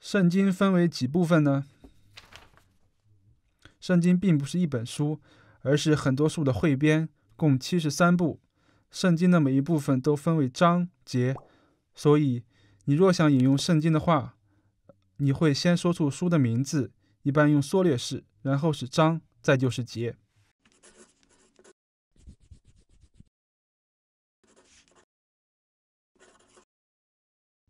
圣经分为几部分呢？圣经并不是一本书，而是很多书的汇编，共七十三部。圣经的每一部分都分为章节，所以你若想引用圣经的话，你会先说出书的名字，一般用缩略式，然后是章，再就是节。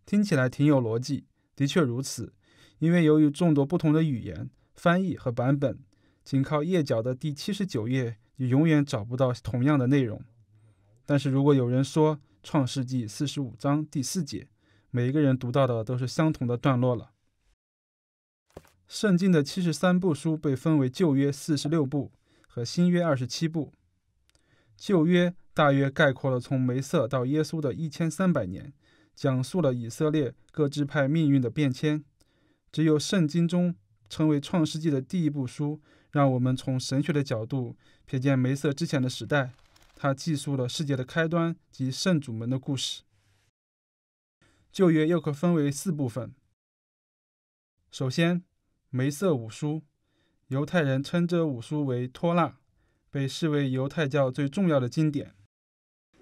听起来挺有逻辑，的确如此。因为由于众多不同的语言、翻译和版本，仅靠页角的第七十九页，你永远找不到同样的内容。但是，如果有人说《创世纪》四十五章第四节，每一个人读到的都是相同的段落了。圣经的七十三部书被分为旧约四十六部和新约二十七部。旧约大约概括了从梅瑟到耶稣的一千三百年。讲述了以色列各支派命运的变迁。只有圣经中称为创世纪的第一部书，让我们从神学的角度瞥见梅瑟之前的时代。它记述了世界的开端及圣主们的故事。旧约又可分为四部分：首先，梅瑟五书，犹太人称这五书为托纳，被视为犹太教最重要的经典；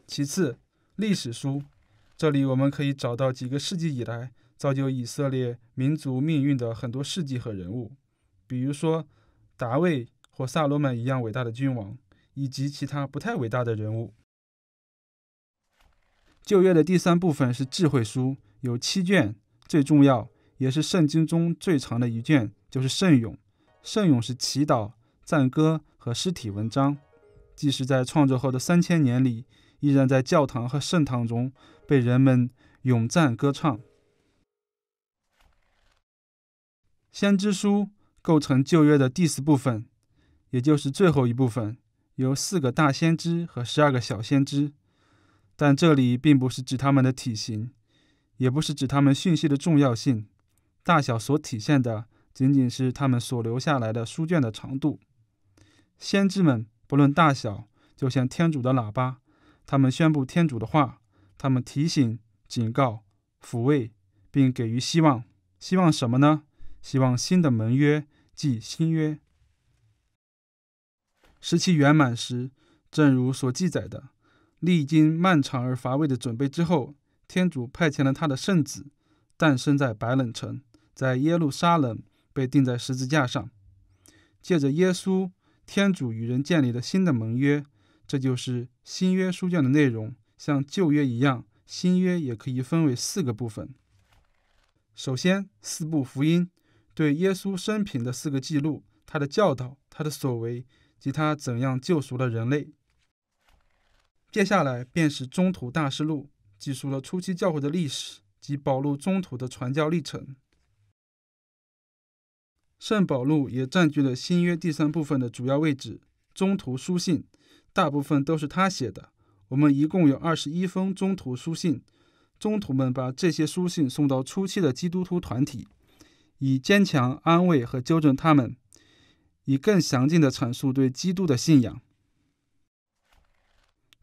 其次，历史书。这里我们可以找到几个世纪以来造就以色列民族命运的很多事迹和人物，比如说达卫或萨罗门一样伟大的君王，以及其他不太伟大的人物。旧约的第三部分是智慧书，有七卷，最重要也是圣经中最长的一卷就是《圣咏》。《圣咏》是祈祷、赞歌和诗体文章，即使在创作后的三千年里。依然在教堂和圣堂中被人们咏赞歌唱。先知书构成旧约的第四部分，也就是最后一部分，由四个大先知和十二个小先知。但这里并不是指他们的体型，也不是指他们讯息的重要性，大小所体现的仅仅是他们所留下来的书卷的长度。先知们不论大小，就像天主的喇叭。他们宣布天主的话，他们提醒、警告、抚慰，并给予希望。希望什么呢？希望新的盟约，即新约。时期圆满时，正如所记载的，历经漫长而乏味的准备之后，天主派遣了他的圣子，诞生在白冷城，在耶路撒冷被钉在十字架上。借着耶稣，天主与人建立了新的盟约。这就是新约书卷的内容，像旧约一样，新约也可以分为四个部分。首先，四部福音，对耶稣生平的四个记录，他的教导、他的所为及他怎样救赎了人类。接下来便是中途大事录，记述了初期教会的历史及保路中途的传教历程。圣保禄也占据了新约第三部分的主要位置。中途书信。大部分都是他写的。我们一共有二十一封中土书信，中土们把这些书信送到初期的基督徒团体，以坚强安慰和纠正他们，以更详尽的阐述对基督的信仰。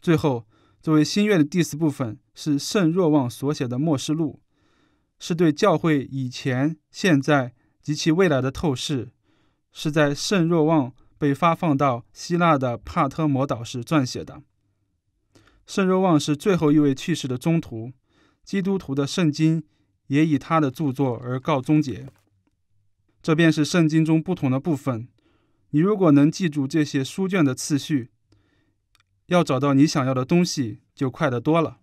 最后，作为新约的第四部分，是圣若望所写的末世录，是对教会以前、现在及其未来的透视，是在圣若望。被发放到希腊的帕特摩岛时撰写的。圣若望是最后一位去世的宗徒，基督徒的圣经也以他的著作而告终结。这便是圣经中不同的部分。你如果能记住这些书卷的次序，要找到你想要的东西就快得多了。